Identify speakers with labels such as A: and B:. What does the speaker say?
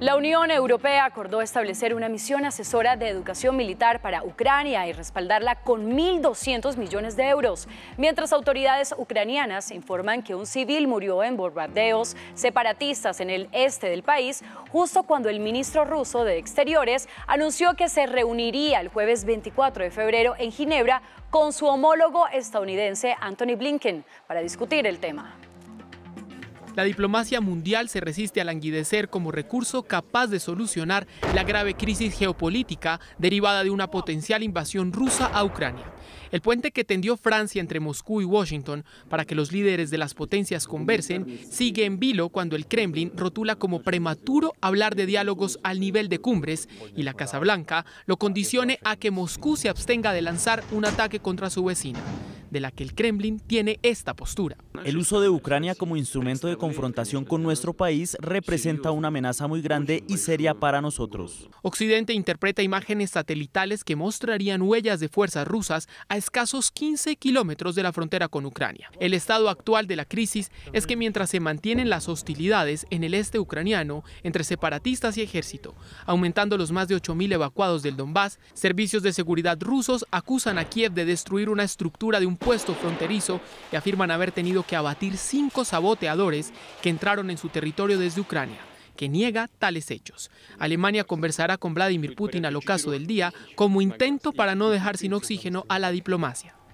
A: La Unión Europea acordó establecer una misión asesora de educación militar para Ucrania y respaldarla con 1.200 millones de euros, mientras autoridades ucranianas informan que un civil murió en bombardeos separatistas en el este del país, justo cuando el ministro ruso de Exteriores anunció que se reuniría el jueves 24 de febrero en Ginebra con su homólogo estadounidense Anthony Blinken para discutir el tema.
B: La diplomacia mundial se resiste a languidecer como recurso capaz de solucionar la grave crisis geopolítica derivada de una potencial invasión rusa a Ucrania. El puente que tendió Francia entre Moscú y Washington para que los líderes de las potencias conversen sigue en vilo cuando el Kremlin rotula como prematuro hablar de diálogos al nivel de cumbres y la Casa Blanca lo condicione a que Moscú se abstenga de lanzar un ataque contra su vecina, de la que el Kremlin tiene esta postura.
C: El uso de Ucrania como instrumento de confrontación con nuestro país representa una amenaza muy grande y seria para nosotros. Occidente interpreta imágenes satelitales que mostrarían huellas de fuerzas
B: rusas a escasos 15 kilómetros de la frontera con Ucrania. El estado actual de la crisis es que mientras se mantienen las hostilidades en el este ucraniano entre separatistas y ejército, aumentando los más de 8.000 evacuados del Donbass, servicios de seguridad rusos acusan a Kiev de destruir una estructura de un puesto fronterizo y afirman haber tenido que abatir cinco saboteadores que entraron en su territorio desde Ucrania que niega tales hechos. Alemania conversará con Vladimir Putin al ocaso del día como intento para no dejar sin oxígeno a la diplomacia.